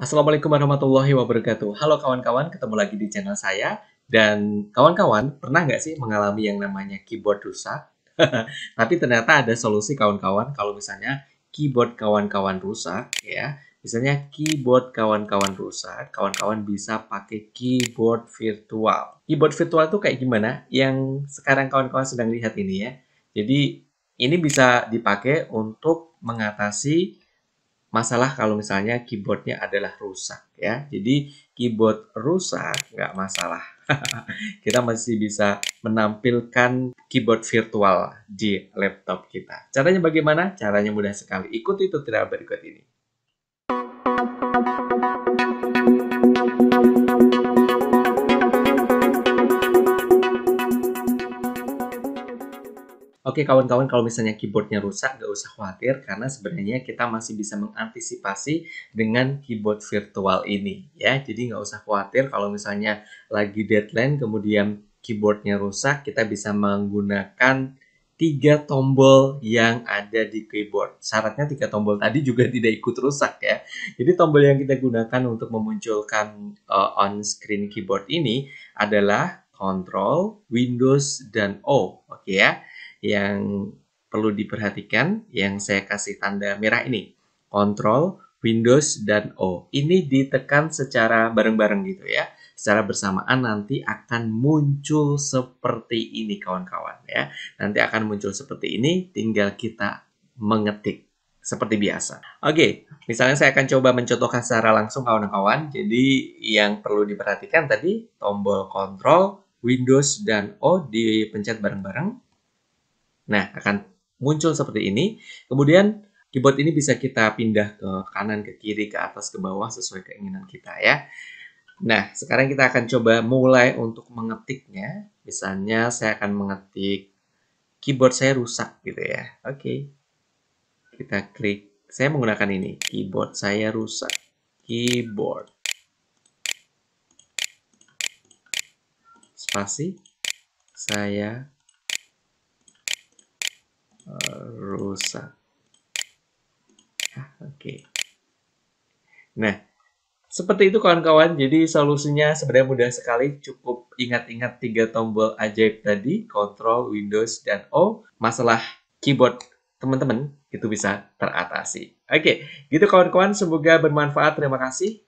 Assalamualaikum warahmatullahi wabarakatuh. Halo kawan-kawan, ketemu lagi di channel saya. Dan kawan-kawan, pernah nggak sih mengalami yang namanya keyboard rusak? Tapi ternyata ada solusi kawan-kawan kalau misalnya keyboard kawan-kawan rusak ya. Misalnya keyboard kawan-kawan rusak, kawan-kawan bisa pakai keyboard virtual. Keyboard virtual itu kayak gimana? Yang sekarang kawan-kawan sedang lihat ini ya. Jadi ini bisa dipakai untuk mengatasi masalah kalau misalnya keyboardnya adalah rusak ya. Jadi keyboard rusak nggak masalah. kita masih bisa menampilkan keyboard virtual di laptop kita. Caranya bagaimana? Caranya mudah sekali. Ikuti tutorial berikut ini. Oke kawan-kawan kalau misalnya keyboardnya rusak gak usah khawatir karena sebenarnya kita masih bisa mengantisipasi dengan keyboard virtual ini ya. Jadi nggak usah khawatir kalau misalnya lagi deadline kemudian keyboardnya rusak kita bisa menggunakan tiga tombol yang ada di keyboard. Syaratnya tiga tombol tadi juga tidak ikut rusak ya. Jadi tombol yang kita gunakan untuk memunculkan uh, eh, on screen keyboard ini adalah Control, Windows, dan O. Oke ya yang perlu diperhatikan yang saya kasih tanda merah ini. Control, Windows, dan O. Ini ditekan secara bareng-bareng gitu ya. Secara bersamaan nanti akan muncul seperti ini kawan-kawan ya. Nanti akan muncul seperti ini tinggal kita mengetik seperti biasa. Oke, misalnya saya akan coba mencontohkan secara langsung kawan-kawan. Jadi yang perlu diperhatikan tadi tombol kontrol, Windows, dan O dipencet bareng-bareng Nah, akan muncul seperti ini. Kemudian keyboard ini bisa kita pindah ke kanan, ke kiri, ke atas, ke bawah sesuai keinginan kita ya. Nah, sekarang kita akan coba mulai untuk mengetiknya. Misalnya saya akan mengetik keyboard saya rusak gitu ya. Oke. Okay. Kita klik. Saya menggunakan ini, keyboard saya rusak. Keyboard. Spasi saya rusak. Ah, oke. Okay. Nah, seperti itu kawan-kawan. Jadi solusinya sebenarnya mudah sekali. Cukup ingat-ingat tiga tombol ajaib tadi, Control, Windows, dan O. Masalah keyboard teman-teman itu bisa teratasi. Oke, okay. gitu kawan-kawan. Semoga bermanfaat. Terima kasih.